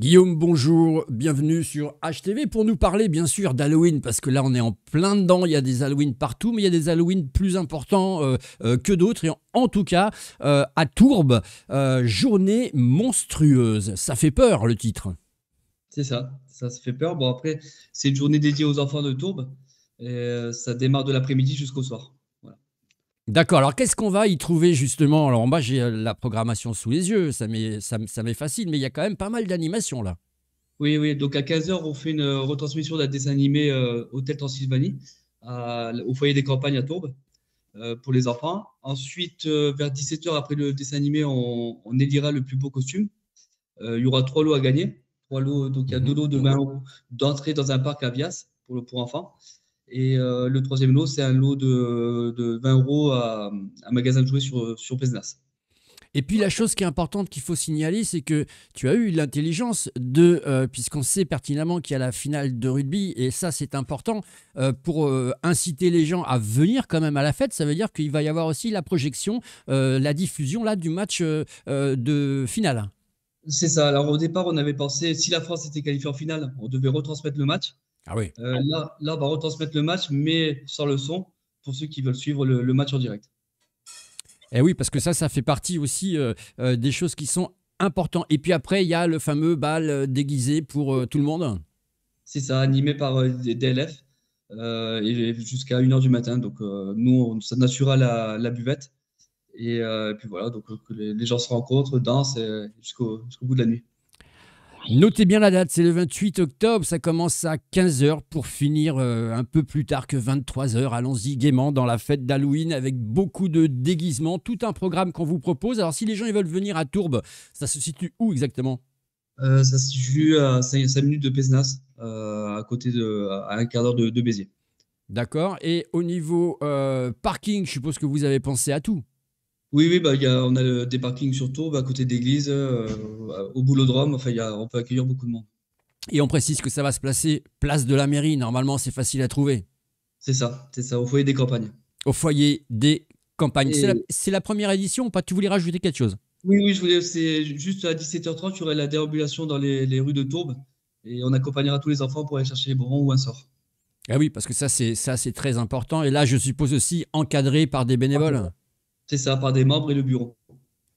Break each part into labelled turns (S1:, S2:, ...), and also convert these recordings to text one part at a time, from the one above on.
S1: Guillaume, bonjour, bienvenue sur HTV pour nous parler bien sûr d'Halloween, parce que là on est en plein dedans, il y a des Halloween partout, mais il y a des Halloween plus importants euh, euh, que d'autres, et en, tout cas euh, à Tourbe, journée monstrueuse, ça fait peur le titre.
S2: C'est ça, ça se fait peur. Bon après, c'est une journée dédiée aux enfants de Tourbe, et ça démarre de l'après-midi jusqu'au soir.
S1: D'accord, alors qu'est-ce qu'on va y trouver justement Alors en bas, j'ai euh, la programmation sous les yeux, ça m'est ça, facile, mais il y a quand même pas mal d'animations là. Oui, oui, donc à 15h, on fait une euh, retransmission d'un dessin animé au euh, Hôtel
S2: Transylvanie au foyer des campagnes à Tourbe pour les enfants. Ensuite, vers 17h, après le dessin animé, on, élira le plus beau costume. il y aura trois lots à gagner. Trois lots, donc il y a deux mhm. lots de main d'entrée dans un parc à Vias pour, pour enfants. Et euh, le troisième lot, c'est un lot de, 20 euros à un magasin de jouets
S1: sur, sur Pesnas. Et puis la chose qui est importante qu'il faut signaler, c'est que tu as eu l'intelligence de, euh, puisqu'on sait pertinemment qu'il y a la finale de rugby, et ça c'est important, euh, pour inciter les gens à venir quand même à la fête, ça veut dire qu'il va y avoir aussi la projection, la diffusion là du match de finale. C'est ça, alors au départ
S2: on avait pensé, si la France était qualifiée en finale, on devait retransmettre le match. Ah oui. Euh, là, là, on va retransmettre le match, mais sans le son, pour ceux qui veulent suivre le, match en direct.
S1: Eh oui, parce que ça, ça fait partie aussi euh, euh, des choses qui sont importantes. Et puis après, il y a le fameux bal déguisé pour tout le monde. C'est ça, animé par des DLF,
S2: et jusqu'à 1h du matin. Donc, nous, on, ça la, buvette.
S1: Et, puis voilà, donc les, gens se rencontrent, dansent jusqu'au bout de la nuit. Notez bien la date, c'est le 28 octobre, ça commence à 15h pour finir euh, un peu plus tard que 23h. Allons-y gaiement dans la fête d'Halloween avec beaucoup de déguisements, tout un programme qu'on vous propose. Alors si les gens veulent venir à Tourbe, ça se situe où exactement
S2: euh, Ça se situe à 5, minutes de Pézenas, euh, à côté de, à un quart d'heure de, de Béziers.
S1: D'accord, et au niveau parking, je suppose que vous avez pensé à tout oui, oui, bah, y a, on a des parkings sur Tourbe, bah, à côté d'église, euh, au boulot Enfin, y
S2: on peut accueillir beaucoup de monde.
S1: Et on précise que ça va se placer place de la mairie. Normalement, c'est facile à trouver. C'est ça, c'est ça, au foyer des campagnes. Au foyer des campagnes. C'est la, première édition ou pas Tu voulais rajouter quelque chose
S2: Oui, oui, je voulais, c'est juste à 17h30, tu y la déambulation dans les, rues de Tourbe et on accompagnera tous les enfants pour aller chercher les bonbons ou un sort. Ah oui, parce
S1: que ça, c'est ça, c'est très important. Et là, je suppose aussi encadré par des bénévoles. C'est ça, par des membres et le bureau.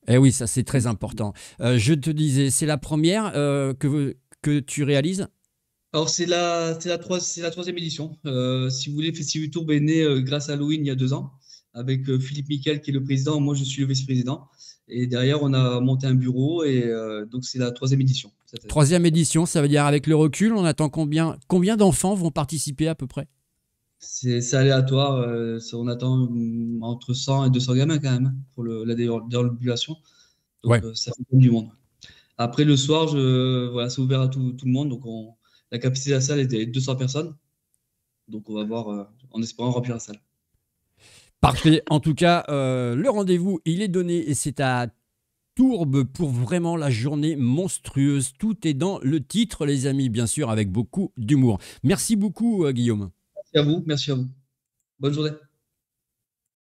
S1: Eh oui, ça c'est très important. Euh, je te disais, c'est la première euh, que, que tu réalises
S2: Alors c'est la, la, la troisième édition. Euh, si vous voulez, Festival Tourbe est né grâce à Halloween il y a deux ans, avec Philippe Miquel qui est le président, moi je suis le vice-président. Et derrière, on a monté un bureau et donc c'est la troisième édition.
S1: Troisième édition, ça veut dire avec le recul, on attend combien, combien d'enfants vont participer à peu près
S2: c'est aléatoire. Euh, on attend mm, entre 100 et 200 gamins quand même hein, pour la déambulation. Donc euh, ça fait du monde. Après le soir, c'est ouvert à tout, le monde. Donc la capacité de la salle était de 200 personnes. Donc on va voir euh, en espérant remplir la salle.
S1: Parfait. En tout cas, le rendez-vous, il est donné et c'est à tourbe pour vraiment la journée monstrueuse. Tout est dans le titre, les amis, bien sûr, avec beaucoup d'humour. Merci beaucoup, Guillaume à vous. Merci à vous. Bonne journée.